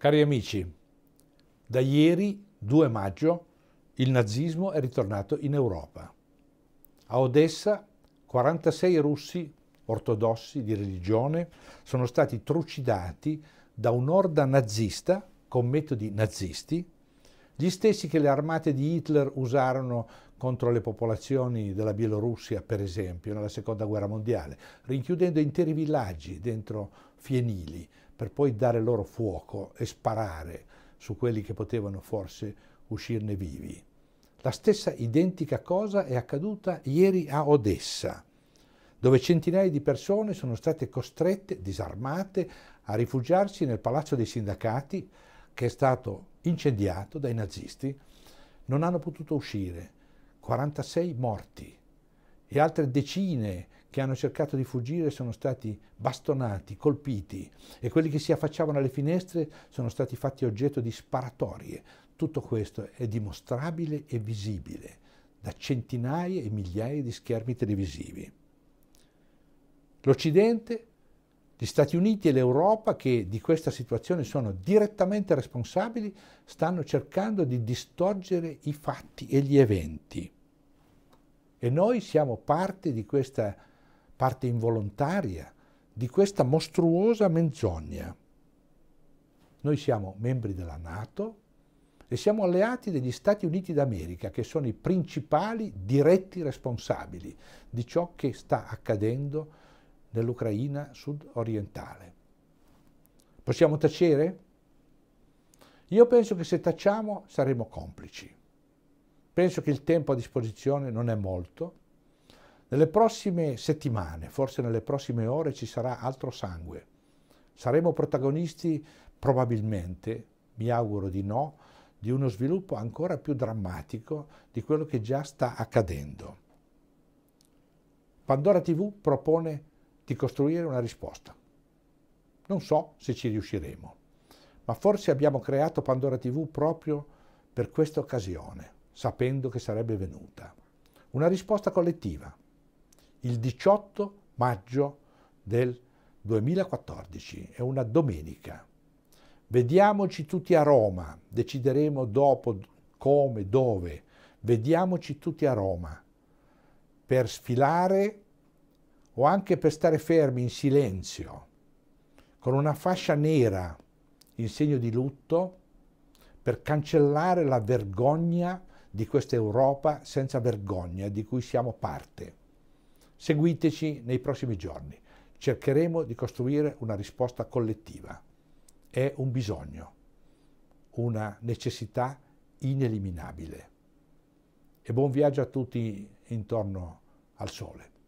Cari amici, da ieri, 2 maggio, il nazismo è ritornato in Europa. A Odessa 46 russi ortodossi di religione sono stati trucidati da un'orda nazista con metodi nazisti, gli stessi che le armate di Hitler usarono contro le popolazioni della Bielorussia, per esempio, nella seconda guerra mondiale, rinchiudendo interi villaggi dentro fienili per poi dare loro fuoco e sparare su quelli che potevano forse uscirne vivi. La stessa identica cosa è accaduta ieri a Odessa, dove centinaia di persone sono state costrette, disarmate, a rifugiarsi nel palazzo dei sindacati che è stato incendiato dai nazisti. Non hanno potuto uscire, 46 morti e altre decine che hanno cercato di fuggire sono stati bastonati, colpiti e quelli che si affacciavano alle finestre sono stati fatti oggetto di sparatorie. Tutto questo è dimostrabile e visibile da centinaia e migliaia di schermi televisivi. L'Occidente gli Stati Uniti e l'Europa, che di questa situazione sono direttamente responsabili, stanno cercando di distorgere i fatti e gli eventi. E noi siamo parte di questa parte involontaria, di questa mostruosa menzogna. Noi siamo membri della Nato e siamo alleati degli Stati Uniti d'America, che sono i principali diretti responsabili di ciò che sta accadendo dell'Ucraina sud-orientale. Possiamo tacere? Io penso che se tacciamo saremo complici. Penso che il tempo a disposizione non è molto. Nelle prossime settimane, forse nelle prossime ore, ci sarà altro sangue. Saremo protagonisti probabilmente, mi auguro di no, di uno sviluppo ancora più drammatico di quello che già sta accadendo. Pandora TV propone di costruire una risposta. Non so se ci riusciremo, ma forse abbiamo creato Pandora TV proprio per questa occasione, sapendo che sarebbe venuta. Una risposta collettiva, il 18 maggio del 2014, è una domenica. Vediamoci tutti a Roma, decideremo dopo come, dove. Vediamoci tutti a Roma per sfilare o anche per stare fermi in silenzio, con una fascia nera in segno di lutto, per cancellare la vergogna di questa Europa senza vergogna di cui siamo parte. Seguiteci nei prossimi giorni. Cercheremo di costruire una risposta collettiva. È un bisogno, una necessità ineliminabile. E buon viaggio a tutti intorno al sole.